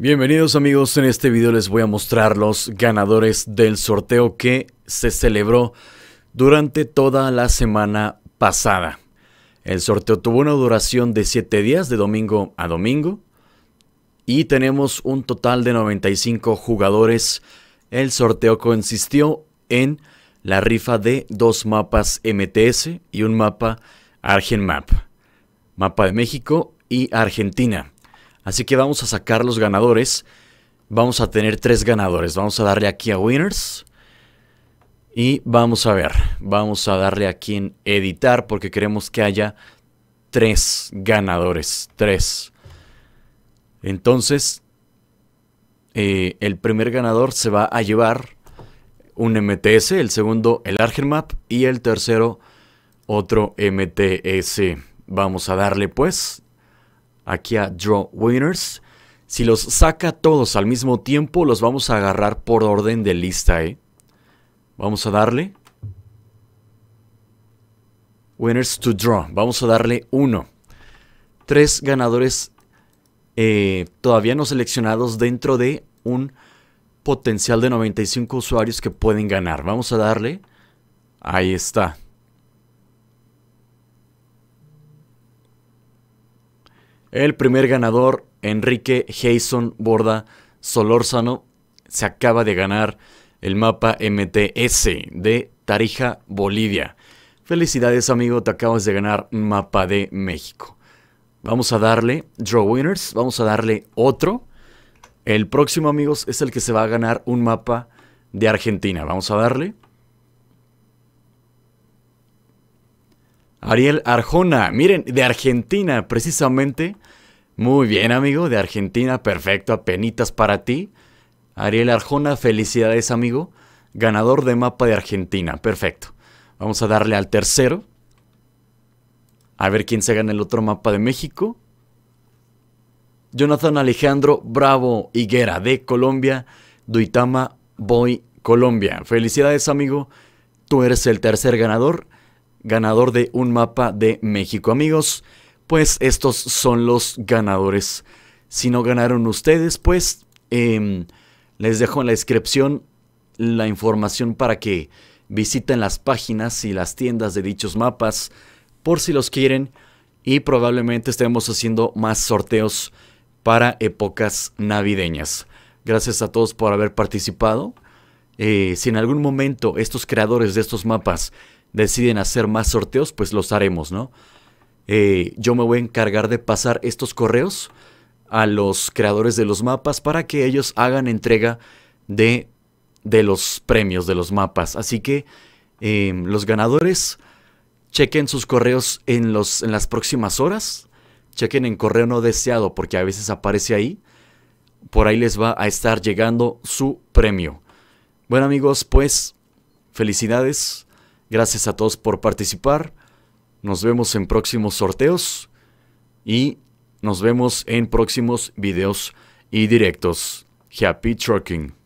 Bienvenidos amigos, en este video les voy a mostrar los ganadores del sorteo que se celebró durante toda la semana pasada. El sorteo tuvo una duración de 7 días, de domingo a domingo, y tenemos un total de 95 jugadores. El sorteo consistió en la rifa de dos mapas MTS y un mapa Map, mapa de México y Argentina. Así que vamos a sacar los ganadores. Vamos a tener tres ganadores. Vamos a darle aquí a Winners. Y vamos a ver. Vamos a darle aquí en editar porque queremos que haya tres ganadores. Tres. Entonces, eh, el primer ganador se va a llevar un MTS, el segundo el map y el tercero otro MTS. Vamos a darle pues aquí a Draw Winners. Si los saca todos al mismo tiempo, los vamos a agarrar por orden de lista, ¿eh? Vamos a darle. Winners to Draw. Vamos a darle uno. Tres ganadores eh, todavía no seleccionados dentro de un potencial de 95 usuarios que pueden ganar. Vamos a darle. Ahí está. El primer ganador, Enrique Jason Borda Solórzano, se acaba de ganar el mapa MTS de Tarija, Bolivia. Felicidades amigo, te acabas de ganar un mapa de México. Vamos a darle Draw Winners, vamos a darle otro. El próximo amigos es el que se va a ganar un mapa de Argentina. Vamos a darle. Ariel Arjona, miren, de Argentina, precisamente. Muy bien, amigo, de Argentina, perfecto, apenitas para ti. Ariel Arjona, felicidades, amigo. Ganador de mapa de Argentina, perfecto. Vamos a darle al tercero. A ver quién se gana el otro mapa de México. Jonathan Alejandro Bravo Higuera de Colombia, Duitama Boy, Colombia. Felicidades, amigo. Tú eres el tercer ganador ganador de un mapa de México, amigos. Pues estos son los ganadores. Si no ganaron ustedes, pues em, les dejo en la descripción la información para que visiten las páginas y las tiendas de dichos mapas por si los quieren y probablemente estemos haciendo más sorteos para épocas navideñas. Gracias a todos por haber participado. Eh, si en algún momento estos creadores de estos mapas deciden hacer más sorteos, pues los haremos, ¿no? Eh, yo me voy a encargar de pasar estos correos a los creadores de los mapas para que ellos hagan entrega de, de los premios de los mapas. Así que em, los ganadores, chequen sus correos en, los, en las próximas horas. Chequen en correo no deseado porque a veces aparece ahí. Por ahí les va a estar llegando su premio. Bueno amigos, pues felicidades. Gracias a todos por participar. Nos vemos en próximos sorteos y nos vemos en próximos videos y directos. Happy Trucking.